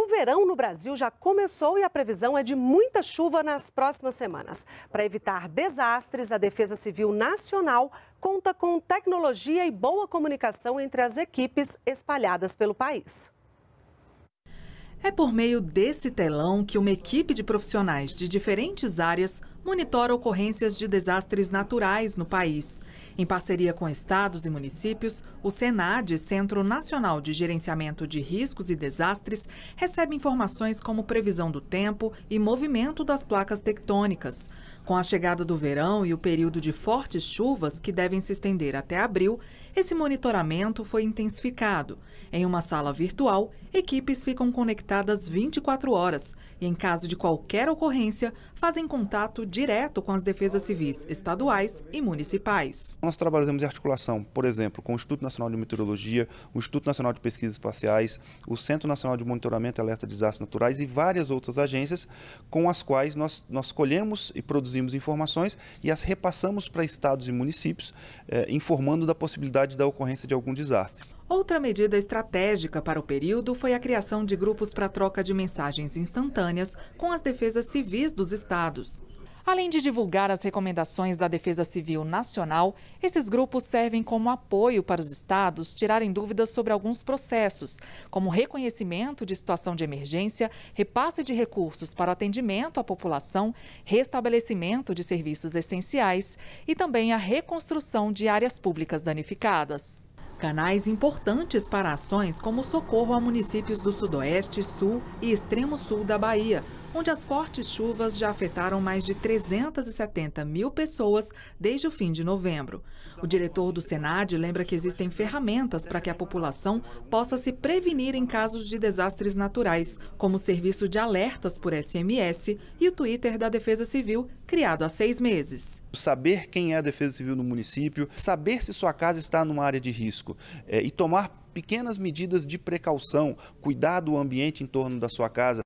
O verão no Brasil já começou e a previsão é de muita chuva nas próximas semanas. Para evitar desastres, a Defesa Civil Nacional conta com tecnologia e boa comunicação entre as equipes espalhadas pelo país. É por meio desse telão que uma equipe de profissionais de diferentes áreas monitora ocorrências de desastres naturais no país. Em parceria com estados e municípios, o SENAD, Centro Nacional de Gerenciamento de Riscos e Desastres, recebe informações como previsão do tempo e movimento das placas tectônicas. Com a chegada do verão e o período de fortes chuvas, que devem se estender até abril, esse monitoramento foi intensificado. Em uma sala virtual, equipes ficam conectadas 24 horas e, em caso de qualquer ocorrência, fazem contato direto com as defesas civis estaduais e municipais. Nós trabalhamos em articulação, por exemplo, com o Instituto Nacional de Meteorologia, o Instituto Nacional de Pesquisas Espaciais, o Centro Nacional de Monitoramento e Alerta de Desastres Naturais e várias outras agências com as quais nós, nós colhemos e produzimos informações e as repassamos para estados e municípios, eh, informando da possibilidade da ocorrência de algum desastre. Outra medida estratégica para o período foi a criação de grupos para troca de mensagens instantâneas com as defesas civis dos estados. Além de divulgar as recomendações da Defesa Civil Nacional, esses grupos servem como apoio para os estados tirarem dúvidas sobre alguns processos, como reconhecimento de situação de emergência, repasse de recursos para o atendimento à população, restabelecimento de serviços essenciais e também a reconstrução de áreas públicas danificadas. Canais importantes para ações como socorro a municípios do Sudoeste, Sul e Extremo Sul da Bahia, onde as fortes chuvas já afetaram mais de 370 mil pessoas desde o fim de novembro. O diretor do Senad lembra que existem ferramentas para que a população possa se prevenir em casos de desastres naturais, como o serviço de alertas por SMS e o Twitter da Defesa Civil, criado há seis meses. Saber quem é a Defesa Civil no município, saber se sua casa está numa área de risco é, e tomar pequenas medidas de precaução, cuidar do ambiente em torno da sua casa.